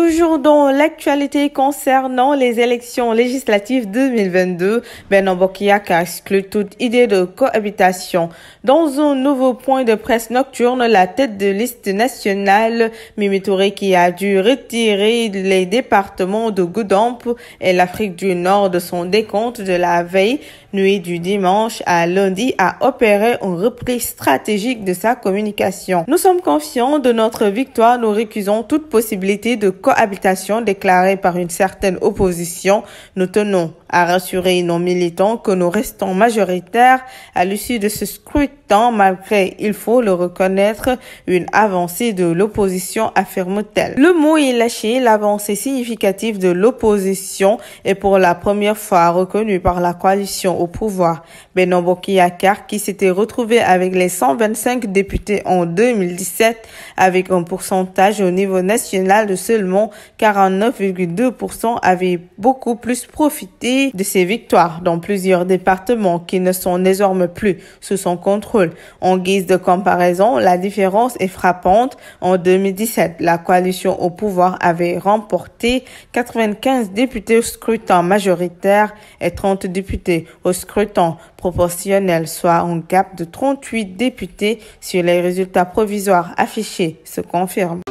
Toujours dans l'actualité concernant les élections législatives 2022, Benombokia a exclu toute idée de cohabitation. Dans un nouveau point de presse nocturne, la tête de liste nationale, Mimi qui a dû retirer les départements de Goudamp et l'Afrique du Nord de son décompte de la veille, nuit du dimanche à lundi, a opéré une reprise stratégique de sa communication. Nous sommes confiants de notre victoire, nous récusons toute possibilité de cohabitation cohabitation déclarée par une certaine opposition, nous tenons à rassurer nos militants que nous restons majoritaires à l'issue de ce scrutin malgré, il faut le reconnaître, une avancée de l'opposition, affirme-t-elle. Le mot est lâché, l'avancée significative de l'opposition est pour la première fois reconnue par la coalition au pouvoir. Benombo Kiyakar, qui s'était retrouvé avec les 125 députés en 2017, avec un pourcentage au niveau national de seulement 49,2% avaient beaucoup plus profité de ces victoires dans plusieurs départements qui ne sont désormais plus sous son contrôle. En guise de comparaison, la différence est frappante. En 2017, la coalition au pouvoir avait remporté 95 députés au scrutin majoritaire et 30 députés au scrutin proportionnel, soit un gap de 38 députés sur les résultats provisoires affichés, se confirme.